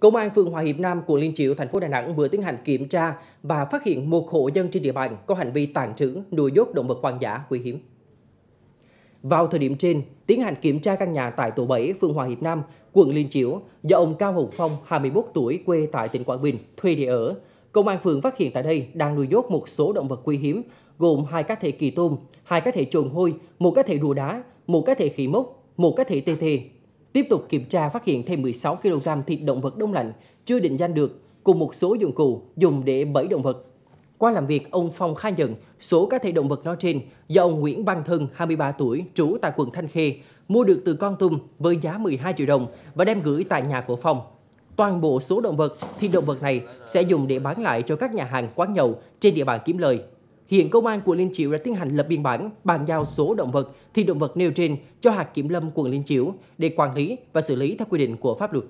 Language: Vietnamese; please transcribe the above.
Công an phường Hòa Hiệp Nam, quận Liên Chiểu, thành phố Đà Nẵng vừa tiến hành kiểm tra và phát hiện một hộ dân trên địa bàn có hành vi tàn trữ, nuôi nhốt động vật hoang dã quý hiếm. Vào thời điểm trên, tiến hành kiểm tra căn nhà tại tổ 7, phường Hòa Hiệp Nam, quận Liên Chiểu do ông Cao Hồng Phong, 21 tuổi, quê tại tỉnh Quảng Bình, thuê địa ở. Công an phường phát hiện tại đây đang nuôi nhốt một số động vật quý hiếm, gồm hai cá thể kỳ tôm, hai cá thể trồn hôi, một cá thể đùa đá, một cá thể khỉ mốc, một cá thể tê tê Tiếp tục kiểm tra phát hiện thêm 16 kg thịt động vật đông lạnh chưa định danh được cùng một số dụng cụ dùng để bẫy động vật. Qua làm việc, ông Phong khai nhận số cá thể động vật nói trên do ông Nguyễn Văn Thân, 23 tuổi, trú tại quận Thanh Khê, mua được từ Con Tum với giá 12 triệu đồng và đem gửi tại nhà của Phong. Toàn bộ số động vật, thịt động vật này sẽ dùng để bán lại cho các nhà hàng quán nhậu trên địa bàn kiếm lời. Hiện công an quận Liên Chiểu đã tiến hành lập biên bản bàn giao số động vật thì động vật nêu trên cho hạt kiểm lâm quận Liên Chiểu để quản lý và xử lý theo quy định của pháp luật.